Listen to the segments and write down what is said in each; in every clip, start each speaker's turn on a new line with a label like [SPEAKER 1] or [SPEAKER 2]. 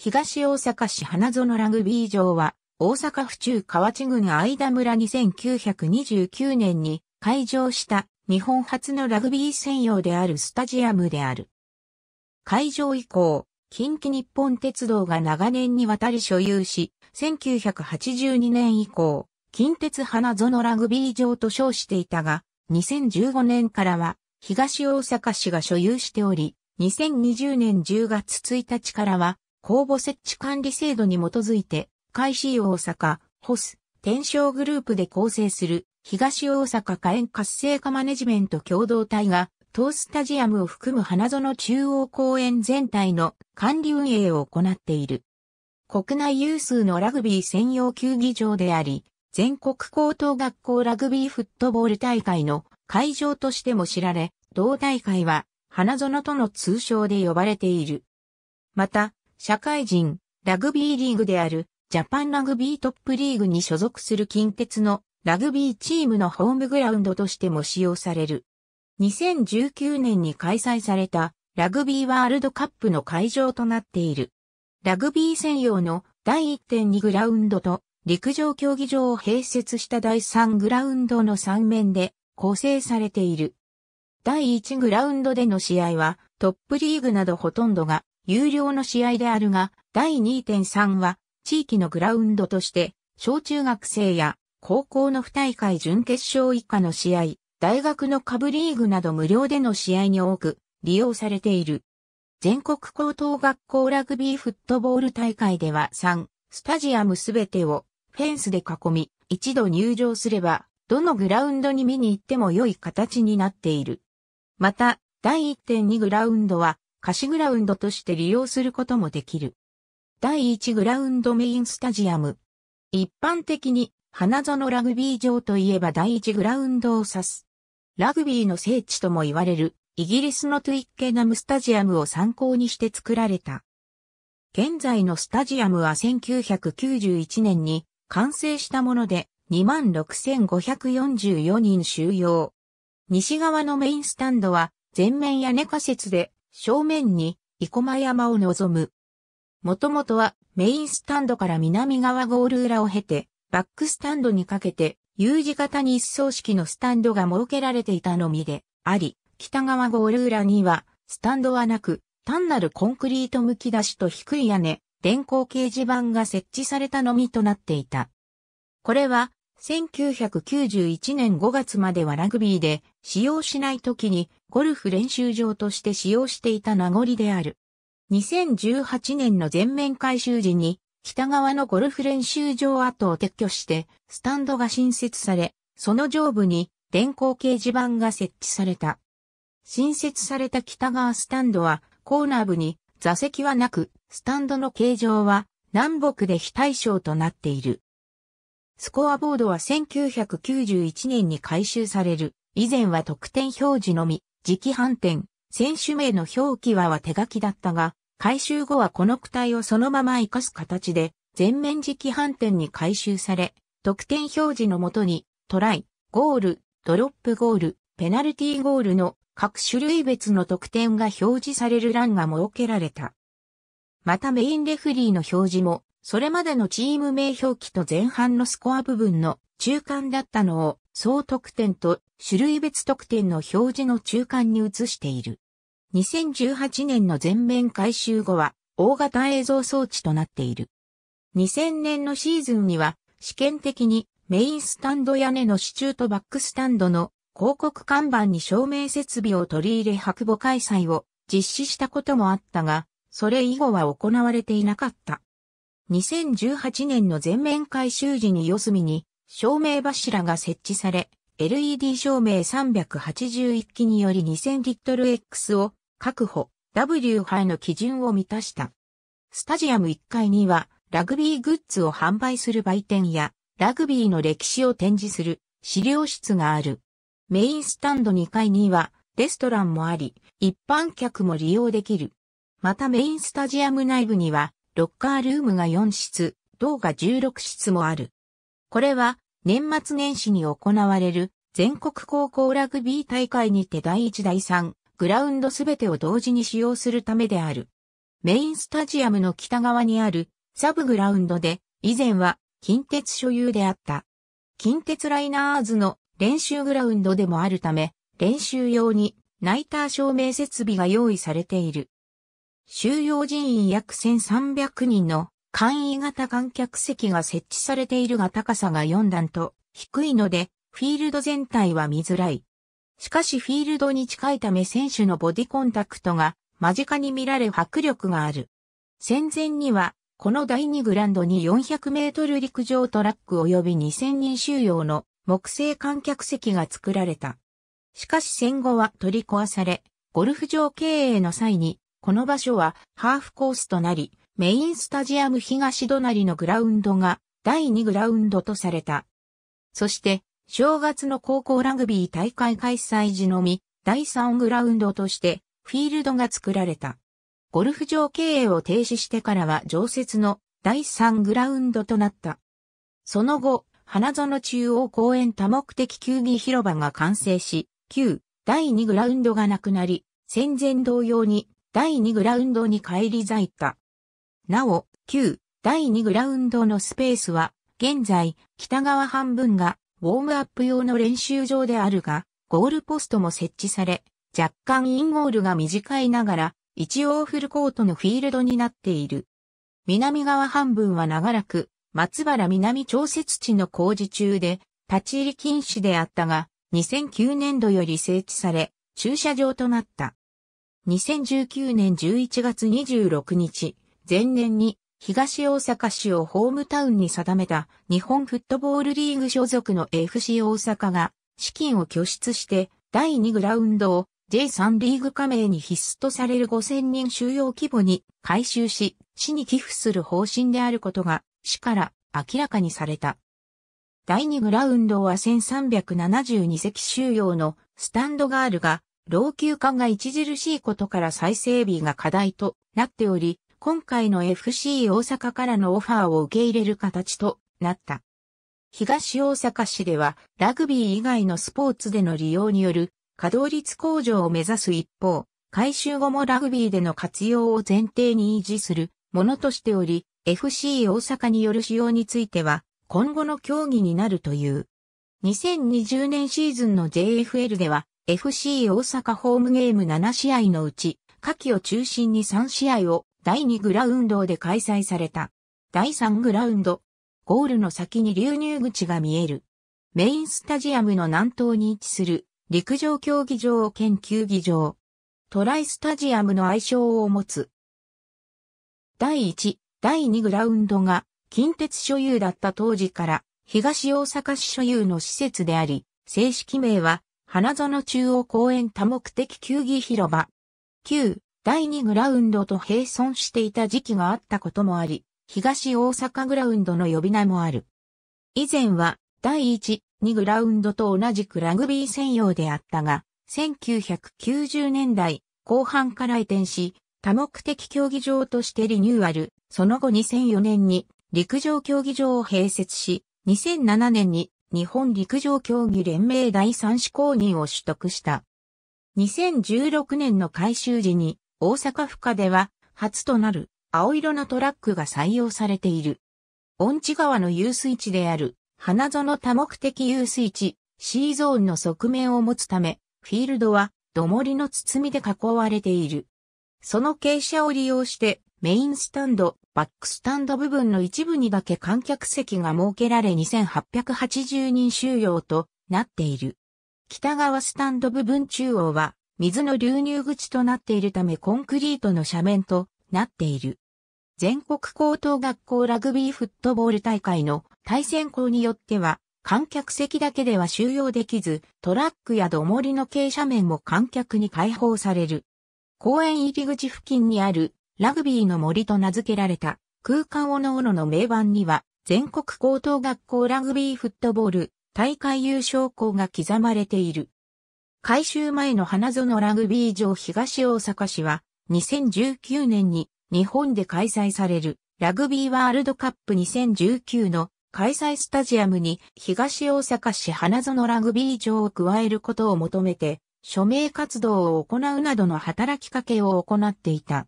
[SPEAKER 1] 東大阪市花園ラグビー場は、大阪府中河内郡相田村に1929年に開場した日本初のラグビー専用であるスタジアムである。開場以降、近畿日本鉄道が長年にわたり所有し、1982年以降、近鉄花園ラグビー場と称していたが、2015年からは東大阪市が所有しており、2020年10月1日からは公募設置管理制度に基づいて、開始大阪、ホス、天正グループで構成する東大阪火炎活性化マネジメント共同体が、ースタジアムを含む花園中央公園全体の管理運営を行っている。国内有数のラグビー専用球技場であり、全国高等学校ラグビーフットボール大会の会場としても知られ、同大会は花園との通称で呼ばれている。また、社会人、ラグビーリーグである、ジャパンラグビートップリーグに所属する近鉄のラグビーチームのホームグラウンドとしても使用される。2019年に開催されたラグビーワールドカップの会場となっている。ラグビー専用の第1.2グラウンドと陸上競技場を併設した第3グラウンドの3面で構成されている。第1グラウンドでの試合はトップリーグなどほとんどが有料の試合であるが、第2.3は、地域のグラウンドとして、小中学生や高校の不大会準決勝以下の試合、大学の下部リーグなど無料での試合に多く利用されている。全国高等学校ラグビーフットボール大会では3、スタジアムすべてをフェンスで囲み、一度入場すれば、どのグラウンドに見に行っても良い形になっている。また、第1.2グラウンドは、貸しグラウンドとして利用することもできる。第1グラウンドメインスタジアム。一般的に花園ラグビー場といえば第1グラウンドを指す。ラグビーの聖地とも言われるイギリスのトゥイッケナムスタジアムを参考にして作られた。現在のスタジアムは1991年に完成したもので26,544人収容。西側のメインスタンドは全面屋根仮設で正面に生駒山を望む。もともとはメインスタンドから南側ゴール裏を経て、バックスタンドにかけて U 字型に一層式のスタンドが設けられていたのみであり、北側ゴール裏にはスタンドはなく、単なるコンクリート剥き出しと低い屋根、電光掲示板が設置されたのみとなっていた。これは1991年5月まではラグビーで使用しない時にゴルフ練習場として使用していた名残である。2018年の全面改修時に北側のゴルフ練習場跡を撤去してスタンドが新設され、その上部に電光掲示板が設置された。新設された北側スタンドはコーナー部に座席はなく、スタンドの形状は南北で非対称となっている。スコアボードは1991年に改修される。以前は得点表示のみ、直反転、選手名の表記はは手書きだったが、回収後はこの躯体をそのまま活かす形で、全面直反転に回収され、得点表示のもとに、トライ、ゴール、ドロップゴール、ペナルティーゴールの各種類別の得点が表示される欄が設けられた。またメインレフリーの表示も、それまでのチーム名表記と前半のスコア部分の中間だったのを総得点と種類別得点の表示の中間に移している。2018年の全面改修後は大型映像装置となっている。2000年のシーズンには試験的にメインスタンド屋根の支柱とバックスタンドの広告看板に照明設備を取り入れ白母開催を実施したこともあったが、それ以後は行われていなかった。2018年の全面改修時に四隅に照明柱が設置され、LED 照明381機により2 0 0 0ル x を確保 W 杯の基準を満たした。スタジアム1階にはラグビーグッズを販売する売店やラグビーの歴史を展示する資料室がある。メインスタンド2階にはレストランもあり、一般客も利用できる。またメインスタジアム内部にはロッカールームが4室、銅が16室もある。これは年末年始に行われる全国高校ラグビー大会にて第1第3グラウンドすべてを同時に使用するためである。メインスタジアムの北側にあるサブグラウンドで以前は近鉄所有であった。近鉄ライナーズの練習グラウンドでもあるため練習用にナイター照明設備が用意されている。収容人員約1300人の簡易型観客席が設置されているが高さが4段と低いので、フィールド全体は見づらい。しかしフィールドに近いため選手のボディコンタクトが間近に見られ迫力がある。戦前には、この第2グランドに400メートル陸上トラック及び2000人収容の木製観客席が作られた。しかし戦後は取り壊され、ゴルフ場経営の際に、この場所はハーフコースとなり、メインスタジアム東隣のグラウンドが第2グラウンドとされた。そして、正月の高校ラグビー大会開催時のみ、第3グラウンドとしてフィールドが作られた。ゴルフ場経営を停止してからは常設の第3グラウンドとなった。その後、花園中央公園多目的球技広場が完成し、旧第2グラウンドがなくなり、戦前同様に第2グラウンドに返り咲いた。なお、旧第2グラウンドのスペースは、現在、北側半分が、ウォームアップ用の練習場であるが、ゴールポストも設置され、若干インゴールが短いながら、一応フルコートのフィールドになっている。南側半分は長らく、松原南調節地の工事中で、立ち入り禁止であったが、2009年度より整地され、駐車場となった。2019年11月26日、前年に東大阪市をホームタウンに定めた日本フットボールリーグ所属の FC 大阪が資金を拠出して第2グラウンドを J3 リーグ加盟に必須とされる5000人収容規模に改修し、市に寄付する方針であることが市から明らかにされた。第2グラウンドは1372席収容のスタンドガールが老朽化が著しいことから再整備が課題となっており、今回の FC 大阪からのオファーを受け入れる形となった。東大阪市ではラグビー以外のスポーツでの利用による稼働率向上を目指す一方、改修後もラグビーでの活用を前提に維持するものとしており、FC 大阪による使用については今後の競技になるという。2020年シーズンの JFL では FC 大阪ホームゲーム7試合のうち、夏季を中心に3試合を第2グラウンドで開催された。第3グラウンド。ゴールの先に流入口が見える。メインスタジアムの南東に位置する陸上競技場研究技場。トライスタジアムの愛称を持つ。第1、第2グラウンドが近鉄所有だった当時から東大阪市所有の施設であり、正式名は花園中央公園多目的球技広場。9、第2グラウンドと並存していた時期があったこともあり、東大阪グラウンドの呼び名もある。以前は第1、2グラウンドと同じくラグビー専用であったが、1990年代後半から移転し、多目的競技場としてリニューアル、その後2004年に陸上競技場を併設し、2007年に日本陸上競技連盟第三子公認を取得した。2016年の改修時に大阪府下では初となる青色のトラックが採用されている。恩地川の遊水地である花園多目的遊水地 C ゾーンの側面を持つため、フィールドは土盛りの包みで囲われている。その傾斜を利用してメインスタンド、バックスタンド部分の一部にだけ観客席が設けられ2880人収容となっている。北側スタンド部分中央は水の流入口となっているためコンクリートの斜面となっている。全国高等学校ラグビーフットボール大会の対戦校によっては、観客席だけでは収容できず、トラックやどもりの傾斜面も観客に開放される。公園入り口付近にあるラグビーの森と名付けられた空間おのおのの名盤には、全国高等学校ラグビーフットボール大会優勝校が刻まれている。改修前の花園ラグビー場東大阪市は、2019年に日本で開催されるラグビーワールドカップ2019の開催スタジアムに東大阪市花園ラグビー場を加えることを求めて署名活動を行うなどの働きかけを行っていた。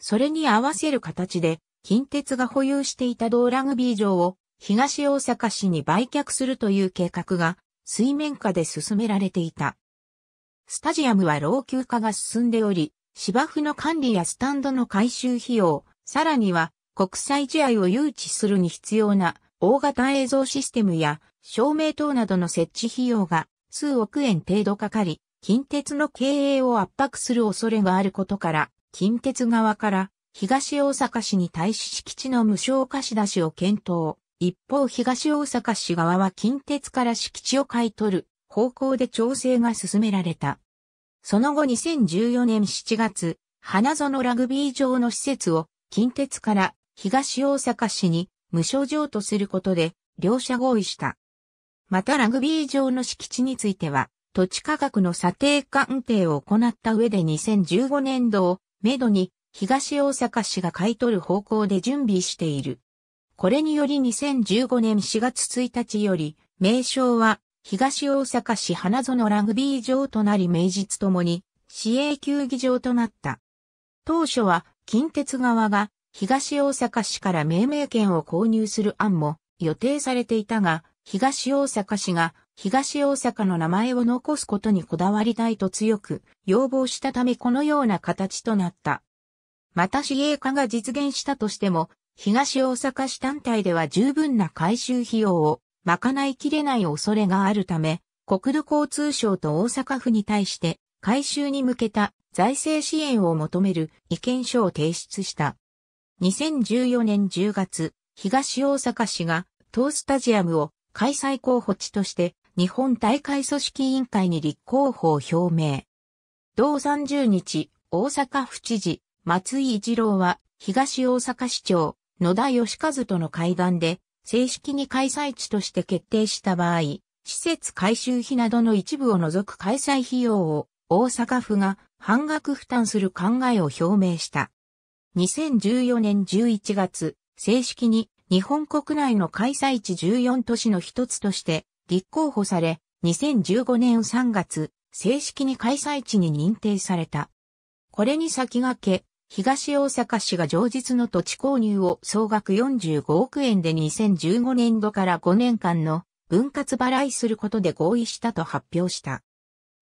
[SPEAKER 1] それに合わせる形で近鉄が保有していた道ラグビー場を東大阪市に売却するという計画が水面下で進められていた。スタジアムは老朽化が進んでおり、芝生の管理やスタンドの改修費用、さらには国際試合を誘致するに必要な大型映像システムや照明等などの設置費用が数億円程度かかり、近鉄の経営を圧迫する恐れがあることから、近鉄側から東大阪市に対し敷地の無償貸し出しを検討。一方東大阪市側は近鉄から敷地を買い取る方向で調整が進められた。その後2014年7月、花園ラグビー場の施設を近鉄から東大阪市に無償譲渡することで両者合意した。またラグビー場の敷地については土地価格の査定鑑定を行った上で2015年度をめどに東大阪市が買い取る方向で準備している。これにより2015年4月1日より名称は東大阪市花園ラグビー場となり名実ともに市営球技場となった。当初は近鉄側が東大阪市から命名権を購入する案も予定されていたが、東大阪市が東大阪の名前を残すことにこだわりたいと強く要望したためこのような形となった。また市営化が実現したとしても、東大阪市単体では十分な改修費用を賄いきれない恐れがあるため、国土交通省と大阪府に対して回収に向けた財政支援を求める意見書を提出した。2014年10月、東大阪市が当スタジアムを開催候補地として日本大会組織委員会に立候補を表明。同30日、大阪府知事、松井一郎は東大阪市長、野田義和との会談で正式に開催地として決定した場合、施設改修費などの一部を除く開催費用を大阪府が半額負担する考えを表明した。2014年11月、正式に日本国内の開催地14都市の一つとして立候補され、2015年3月、正式に開催地に認定された。これに先駆け、東大阪市が上日の土地購入を総額45億円で2015年度から5年間の分割払いすることで合意したと発表した。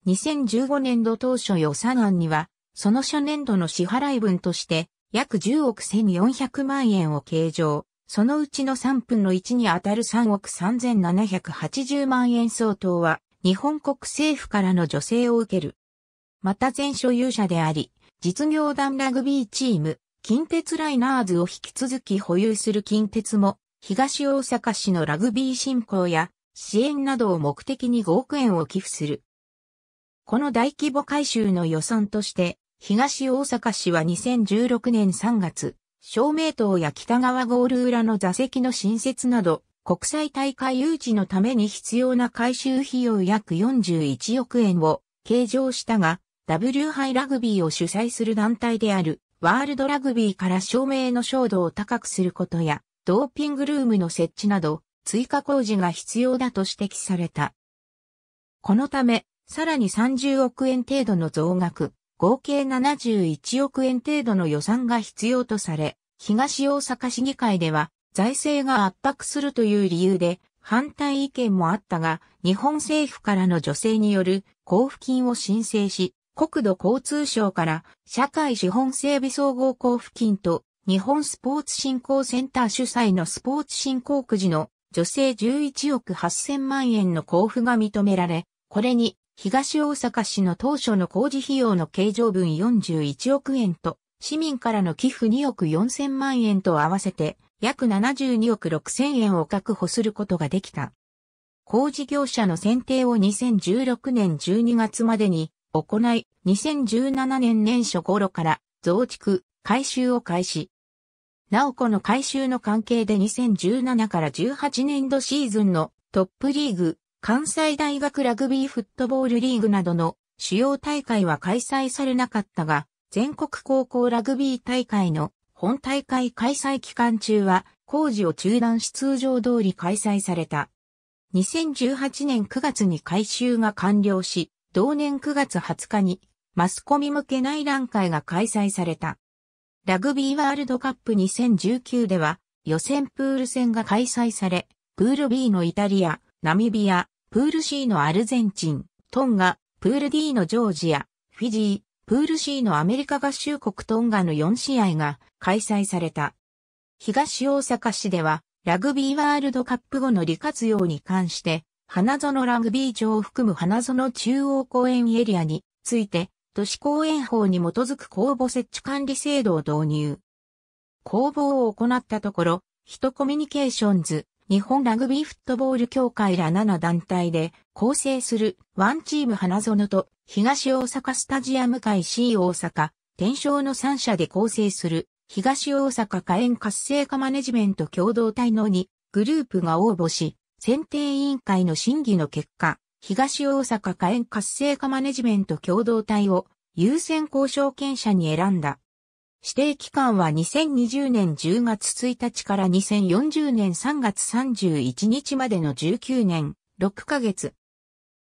[SPEAKER 1] 2015年度当初予算案には、その初年度の支払い分として、約10億1400万円を計上、そのうちの3分の1に当たる3億3780万円相当は、日本国政府からの助成を受ける。また全所有者であり、実業団ラグビーチーム、近鉄ライナーズを引き続き保有する近鉄も、東大阪市のラグビー振興や支援などを目的に5億円を寄付する。この大規模改修の予算として、東大阪市は2016年3月、照明塔や北側ゴール裏の座席の新設など、国際大会誘致のために必要な改修費用約41億円を計上したが、W 杯ラグビーを主催する団体である、ワールドラグビーから照明の照度を高くすることや、ドーピングルームの設置など、追加工事が必要だと指摘された。このため、さらに30億円程度の増額、合計71億円程度の予算が必要とされ、東大阪市議会では財政が圧迫するという理由で反対意見もあったが、日本政府からの助成による交付金を申請し、国土交通省から社会資本整備総合交付金と日本スポーツ振興センター主催のスポーツ振興くじの女性11億8000万円の交付が認められ、これに東大阪市の当初の工事費用の計上分41億円と市民からの寄付2億4000万円と合わせて約72億6000円を確保することができた。工事業者の選定を2016年12月までに行い、2017年年初頃から増築、改修を開始。なおこの改修の関係で2017から18年度シーズンのトップリーグ、関西大学ラグビーフットボールリーグなどの主要大会は開催されなかったが、全国高校ラグビー大会の本大会開催期間中は工事を中断し通常通り開催された。2018年9月に改修が完了し、同年9月20日にマスコミ向け内覧会が開催された。ラグビーワールドカップ2019では予選プール戦が開催され、プール B のイタリア、ナミビア、プール C のアルゼンチン、トンガ、プール D のジョージア、フィジー、プール C のアメリカ合衆国トンガの4試合が開催された。東大阪市ではラグビーワールドカップ後の利活用に関して花園ラグビー場を含む花園中央公園エリアについて、都市公園法に基づく公募設置管理制度を導入。公募を行ったところ、ヒトコミュニケーションズ、日本ラグビーフットボール協会ら7団体で構成するワンチーム花園と東大阪スタジアム会 C 大阪、天正の3社で構成する東大阪火炎活性化マネジメント共同体の2グループが応募し、選定委員会の審議の結果、東大阪火炎活性化マネジメント共同体を優先交渉権者に選んだ。指定期間は2020年10月1日から2040年3月31日までの19年6ヶ月。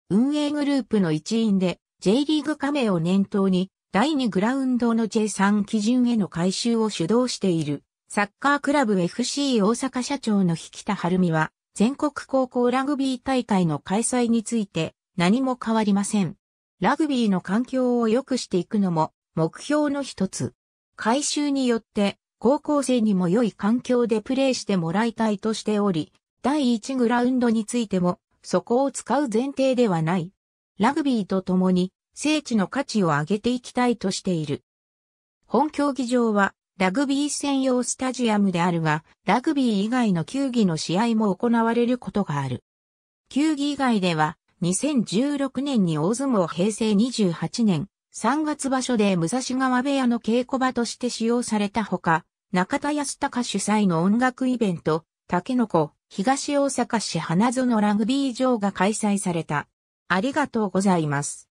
[SPEAKER 1] 運営グループの一員で J リーグ加盟を念頭に第2グラウンドの J3 基準への改修を主導しているサッカークラブ FC 大阪社長の引田晴美は全国高校ラグビー大会の開催について何も変わりません。ラグビーの環境を良くしていくのも目標の一つ。改修によって高校生にも良い環境でプレーしてもらいたいとしており、第一グラウンドについてもそこを使う前提ではない。ラグビーと共に聖地の価値を上げていきたいとしている。本競技場はラグビー専用スタジアムであるが、ラグビー以外の球技の試合も行われることがある。球技以外では、2016年に大相撲平成28年、3月場所で武蔵川部屋の稽古場として使用されたほか、中田康隆主催の音楽イベント、竹の子、東大阪市花園ラグビー場が開催された。ありがとうございます。